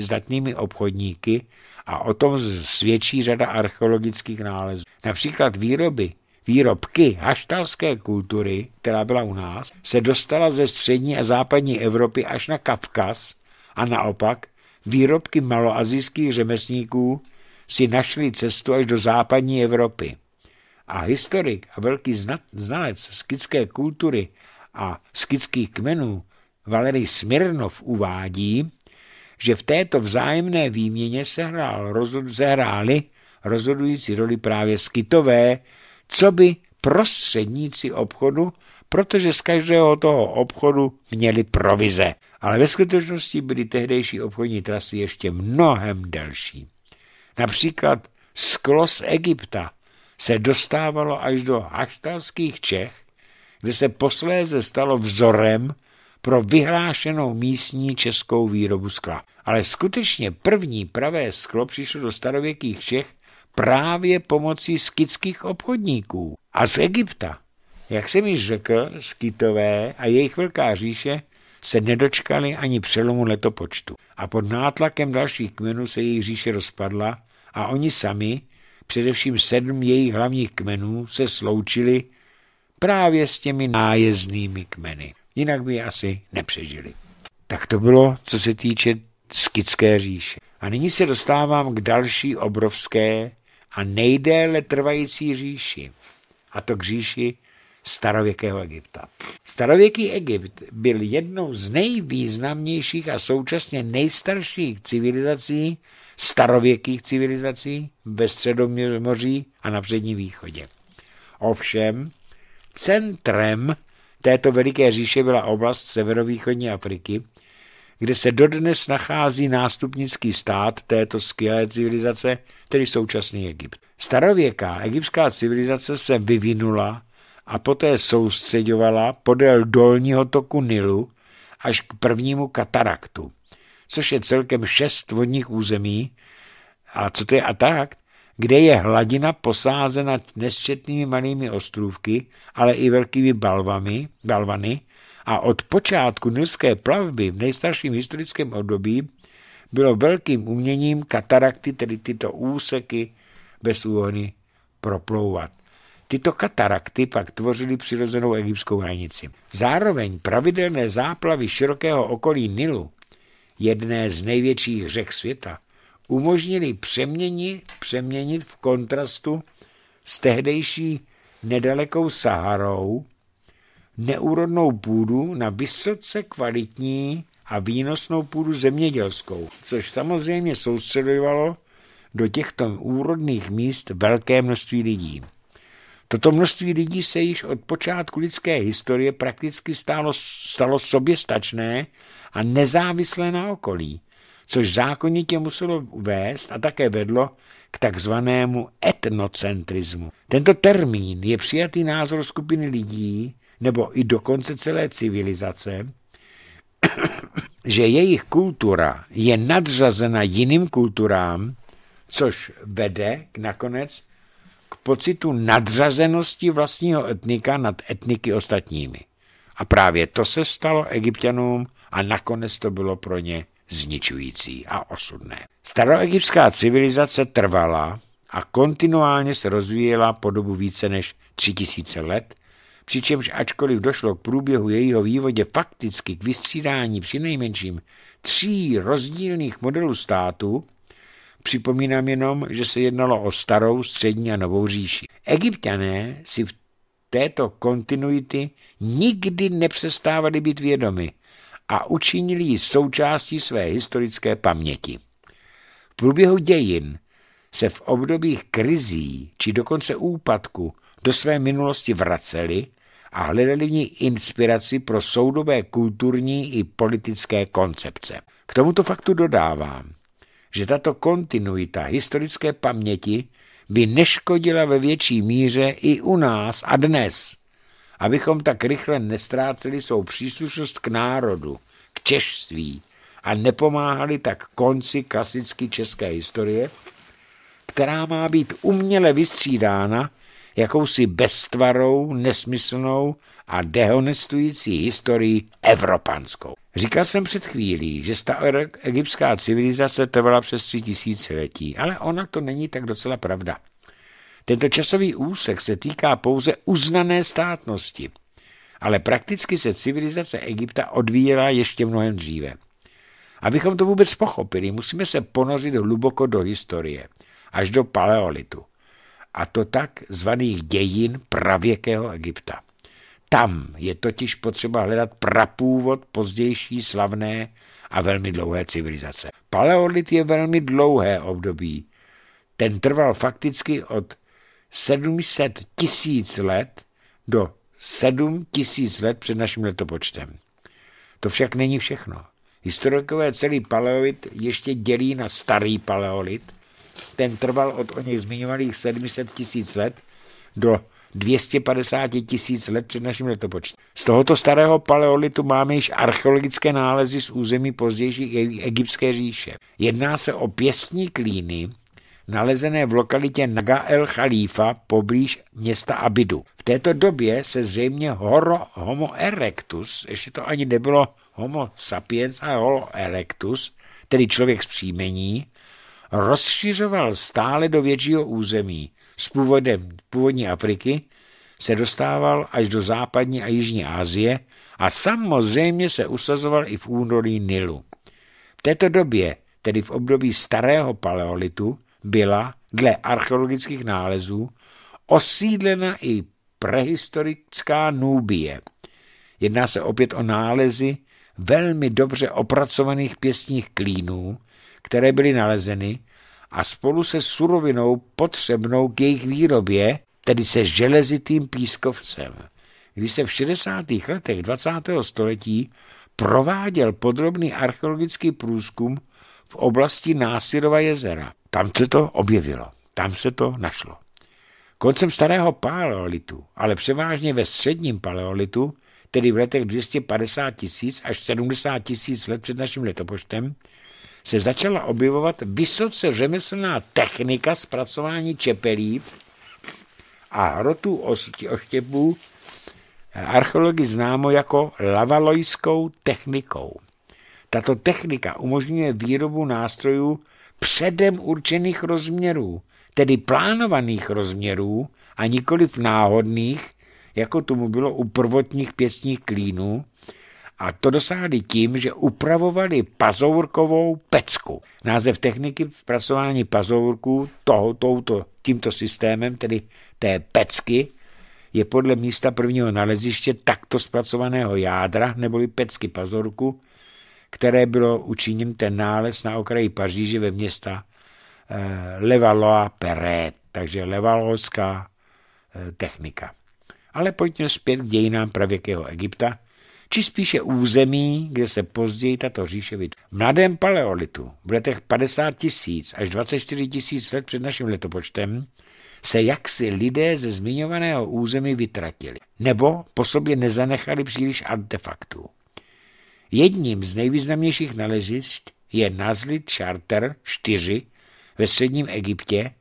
zdatnými obchodníky a o tom svědčí řada archeologických nálezů. Například výroby výrobky haštalské kultury, která byla u nás, se dostala ze střední a západní Evropy až na Kavkaz a naopak výrobky maloazijských řemeslníků si našli cestu až do západní Evropy. A historik a velký znalec skické kultury a skických kmenů Valery Smirnov uvádí, že v této vzájemné výměně hrál, rozhod, sehráli rozhodující roli právě skytové, co by prostředníci obchodu, protože z každého toho obchodu měli provize. Ale ve skutečnosti byly tehdejší obchodní trasy ještě mnohem delší. Například sklo z Egypta se dostávalo až do haštalských Čech, kde se posléze stalo vzorem pro vyhlášenou místní českou výrobu skla. Ale skutečně první pravé sklo přišlo do starověkých Čech právě pomocí skitských obchodníků a z Egypta. Jak jsem již řekl, skitové a jejich velká říše se nedočkali ani přelomu letopočtu a pod nátlakem dalších kmenů se jejich říše rozpadla a oni sami, především sedm jejich hlavních kmenů, se sloučili právě s těmi nájezdnými kmeny. Jinak by asi nepřežili. Tak to bylo, co se týče skické říše. A nyní se dostávám k další obrovské a nejdéle trvající říši. A to k říši starověkého Egypta. Starověký Egypt byl jednou z nejvýznamnějších a současně nejstarších civilizací, starověkých civilizací ve středomoří a na předním východě. Ovšem, centrem této veliké říše byla oblast severovýchodní Afriky, kde se dodnes nachází nástupnický stát této skvělé civilizace, tedy současný Egypt. Starověká egyptská civilizace se vyvinula a poté soustředovala podél dolního toku Nilu až k prvnímu kataraktu, což je celkem šest vodních území. A co to je atarakt? kde je hladina posázena nesčetnými malými ostrůvky, ale i velkými balvami, balvany a od počátku nilské plavby v nejstarším historickém období bylo velkým uměním katarakty, tedy tyto úseky bez úhony, proplouvat. Tyto katarakty pak tvořily přirozenou egyptskou hranici. Zároveň pravidelné záplavy širokého okolí Nilu, jedné z největších řek světa, umožnili přeměni, přeměnit v kontrastu s tehdejší nedalekou Saharou neúrodnou půdu na vysoce kvalitní a výnosnou půdu zemědělskou, což samozřejmě soustředovalo do těchto úrodných míst velké množství lidí. Toto množství lidí se již od počátku lidské historie prakticky stálo, stalo soběstačné a nezávislé na okolí což zákonitě muselo vést a také vedlo k takzvanému etnocentrismu. Tento termín je přijatý názor skupiny lidí, nebo i dokonce celé civilizace, že jejich kultura je nadřazena jiným kulturám, což vede k nakonec k pocitu nadřazenosti vlastního etnika nad etniky ostatními. A právě to se stalo egyptianům a nakonec to bylo pro ně zničující a osudné. Staroegyptská civilizace trvala a kontinuálně se rozvíjela po dobu více než 3000 let, přičemž ačkoliv došlo k průběhu jejího vývodě fakticky k vystřídání přinejmenším tří rozdílných modelů státu, připomínám jenom, že se jednalo o starou, střední a novou říši. Egyptané si v této kontinuity nikdy nepřestávali být vědomi, a učinili ji součástí své historické paměti. V průběhu dějin se v obdobích krizí či dokonce úpadku do své minulosti vraceli a hledali v ní inspiraci pro soudobé kulturní i politické koncepce. K tomuto faktu dodávám, že tato kontinuita historické paměti by neškodila ve větší míře i u nás a dnes – abychom tak rychle nestráceli svou příslušnost k národu, k češství a nepomáhali tak konci klasicky české historie, která má být uměle vystřídána jakousi beztvarou, nesmyslnou a dehonestující historii evropanskou. Říkal jsem před chvílí, že egyptská civilizace trvala přes tři tisíciletí, ale ona to není tak docela pravda. Tento časový úsek se týká pouze uznané státnosti, ale prakticky se civilizace Egypta odvíjela ještě mnohem dříve. Abychom to vůbec pochopili, musíme se ponořit hluboko do historie, až do paleolitu. A to tak zvaných dějin pravěkého Egypta. Tam je totiž potřeba hledat prapůvod pozdější slavné a velmi dlouhé civilizace. Paleolit je velmi dlouhé období. Ten trval fakticky od 700 tisíc let do 7 tisíc let před naším letopočtem. To však není všechno. Historikové celý paleolit ještě dělí na starý paleolit. Ten trval od o něch zmiňovaných 700 tisíc let do 250 tisíc let před naším letopočtem. Z tohoto starého paleolitu máme již archeologické nálezy z území pozdější e- egyptské říše. Jedná se o pěstní klíny, nalezené v lokalitě Naga el Khalifa poblíž města Abidu. V této době se zřejmě horo Homo erectus, ještě to ani nebylo Homo sapiens a Homo erectus, tedy člověk z příjmení, rozšiřoval stále do většího území. S původem původní Afriky se dostával až do západní a jižní Asie a samozřejmě se usazoval i v údolí Nilu. V této době, tedy v období starého paleolitu, byla dle archeologických nálezů osídlena i prehistorická Núbie. Jedná se opět o nálezy velmi dobře opracovaných pěstních klínů, které byly nalezeny a spolu se surovinou potřebnou k jejich výrobě, tedy se železitým pískovcem. Když se v 60. letech 20. století prováděl podrobný archeologický průzkum v oblasti Násirova jezera. Tam se to objevilo, tam se to našlo. Koncem starého paleolitu, ale převážně ve středním paleolitu, tedy v letech 250 tisíc až 70 tisíc let před naším letopočtem, se začala objevovat vysoce řemeslná technika zpracování čepelí a hrotů oštěpů archeologi známo jako lavalojskou technikou. Tato technika umožňuje výrobu nástrojů předem určených rozměrů, tedy plánovaných rozměrů a nikoliv náhodných, jako tomu bylo u prvotních pěstních klínů, a to dosáhli tím, že upravovali pazourkovou pecku. Název techniky zpracování pazourků toho, tímto systémem, tedy té pecky, je podle místa prvního naleziště takto zpracovaného jádra neboli pecky pazourku, které bylo učiněn ten nález na okraji Paříže ve města eh, Levaloa perret takže levalovská eh, technika. Ale pojďme zpět k dějinám pravěkého Egypta, či spíše území, kde se později tato říše vytvořila. V mladém paleolitu, v letech 50 tisíc až 24 tisíc let před naším letopočtem, se jaksi lidé ze zmiňovaného území vytratili, nebo po sobě nezanechali příliš artefaktů. Jedním z nejvýznamnějších nalezišť je Nazli Charter 4 ve středním Egyptě,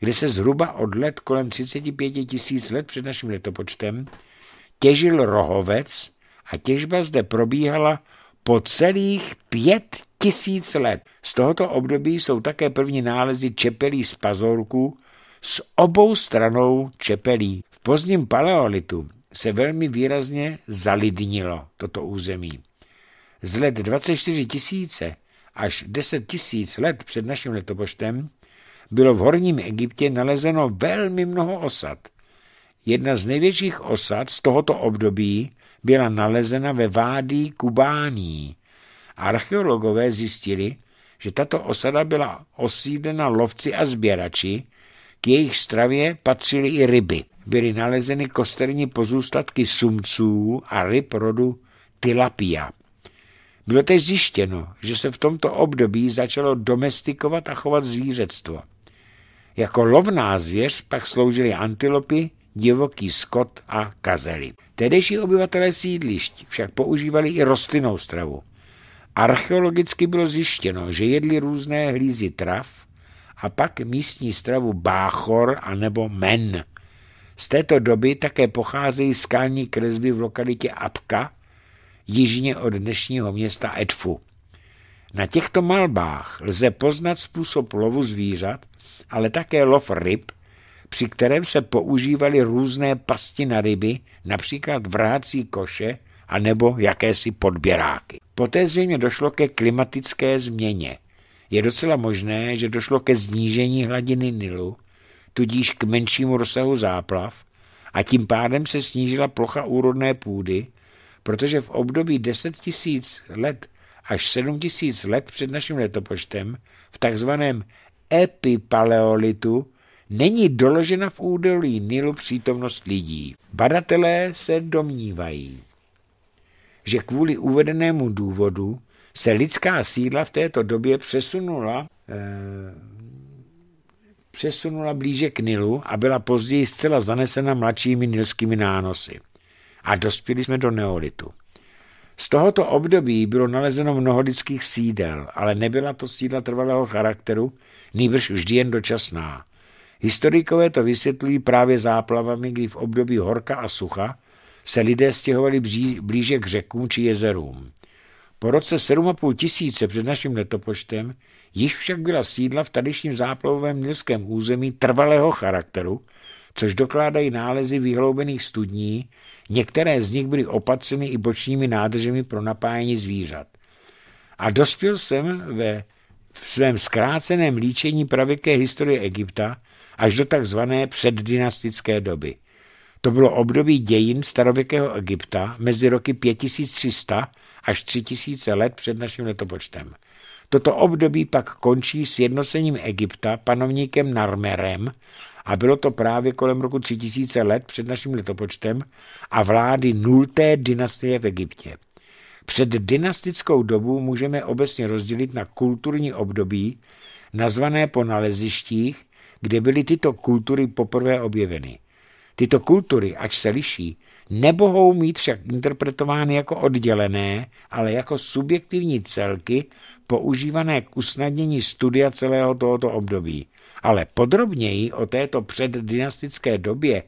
kde se zhruba od let kolem 35 tisíc let před naším letopočtem těžil rohovec a těžba zde probíhala po celých pět tisíc let. Z tohoto období jsou také první nálezy čepelí z pazorků s obou stranou čepelí. V pozdním paleolitu se velmi výrazně zalidnilo toto území z let 24 tisíce až 10 tisíc let před naším letopočtem bylo v Horním Egyptě nalezeno velmi mnoho osad. Jedna z největších osad z tohoto období byla nalezena ve Vádí Kubání. Archeologové zjistili, že tato osada byla osídlena lovci a sběrači, k jejich stravě patřily i ryby. Byly nalezeny kosterní pozůstatky sumců a ryb rodu tilapia. Bylo tež zjištěno, že se v tomto období začalo domestikovat a chovat zvířectvo. Jako lovná zvěř pak sloužily antilopy, divoký skot a kazely. Tedejší obyvatelé sídlišť však používali i rostlinnou stravu. Archeologicky bylo zjištěno, že jedli různé hlízy trav a pak místní stravu báchor a nebo men. Z této doby také pocházejí skalní kresby v lokalitě Apka, jižně od dnešního města Edfu. Na těchto malbách lze poznat způsob lovu zvířat, ale také lov ryb, při kterém se používaly různé pasti na ryby, například vrácí koše a nebo jakési podběráky. Poté zřejmě došlo ke klimatické změně. Je docela možné, že došlo ke znížení hladiny Nilu, tudíž k menšímu rozsahu záplav a tím pádem se snížila plocha úrodné půdy protože v období 10 tisíc let až 7 tisíc let před naším letopočtem v takzvaném epipaleolitu není doložena v údolí Nilu přítomnost lidí. Badatelé se domnívají, že kvůli uvedenému důvodu se lidská síla v této době přesunula, eh, přesunula blíže k Nilu a byla později zcela zanesena mladšími nilskými nánosy a dospěli jsme do neolitu. Z tohoto období bylo nalezeno mnoho lidských sídel, ale nebyla to sídla trvalého charakteru, nýbrž vždy jen dočasná. Historikové to vysvětlují právě záplavami, kdy v období horka a sucha se lidé stěhovali blíže k řekům či jezerům. Po roce 7,5 tisíce před naším letopočtem již však byla sídla v tadyšním záplavovém městském území trvalého charakteru, což dokládají nálezy vyhloubených studní, Některé z nich byly opatřeny i bočními nádržemi pro napájení zvířat. A dospěl jsem ve v svém zkráceném líčení pravěké historie Egypta až do takzvané předdynastické doby. To bylo období dějin starověkého Egypta mezi roky 5300 až 3000 let před naším letopočtem. Toto období pak končí s jednocením Egypta panovníkem Narmerem a bylo to právě kolem roku 3000 let před naším letopočtem a vlády nulté dynastie v Egyptě. Před dynastickou dobu můžeme obecně rozdělit na kulturní období, nazvané po nalezištích, kde byly tyto kultury poprvé objeveny. Tyto kultury, ač se liší, nebohou mít však interpretovány jako oddělené, ale jako subjektivní celky používané k usnadnění studia celého tohoto období ale podrobněji o této předdynastické době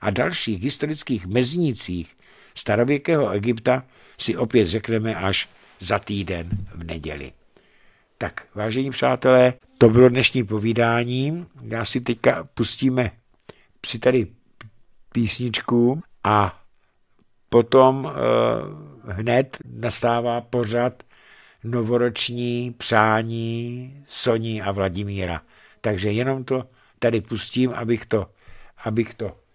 a dalších historických meznicích starověkého Egypta si opět řekneme až za týden v neděli. Tak, vážení přátelé, to bylo dnešní povídání. Já si teďka pustíme si tady písničku a potom eh, hned nastává pořad novoroční přání Soní a Vladimíra. Takže jenom to tady pustím, abych to, abych to